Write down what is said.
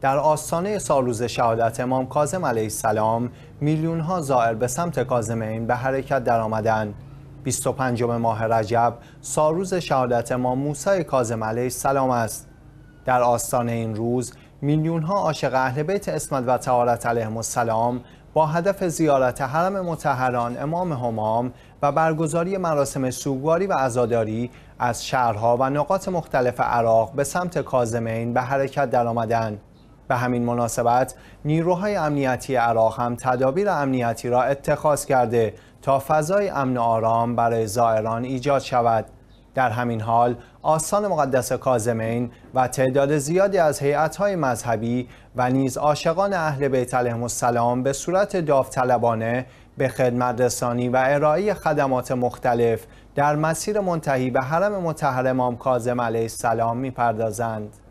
در آستانه سالروز شهادت امام کاظم علیه السلام میلیون ها زائر به سمت کاظمین به حرکت آمدن 25 ماه رجب سالروز شهادت امام موسی کاظم علیه السلام است. در آستانه این روز میلیون ها عاشق اهل بیت اسمت و تعارت علیه السلام با هدف زیارت حرم متحران امام همام و برگزاری مراسم سوگواری و عزاداری از شهرها و نقاط مختلف عراق به سمت کازمین به حرکت درآمدند. به همین مناسبت نیروهای امنیتی عراق هم تدابیر امنیتی را اتخاذ کرده تا فضای امن آرام برای زائران ایجاد شود در همین حال آستان مقدس کازمین و تعداد زیادی از هیئت‌های مذهبی و نیز عاشقان اهل بیت علیهم السلام به صورت داوطلبانه به خدمت رسانی و ارائه خدمات مختلف در مسیر منتهی به حرم مطهر امام کاظم علیه السلام میپردازند.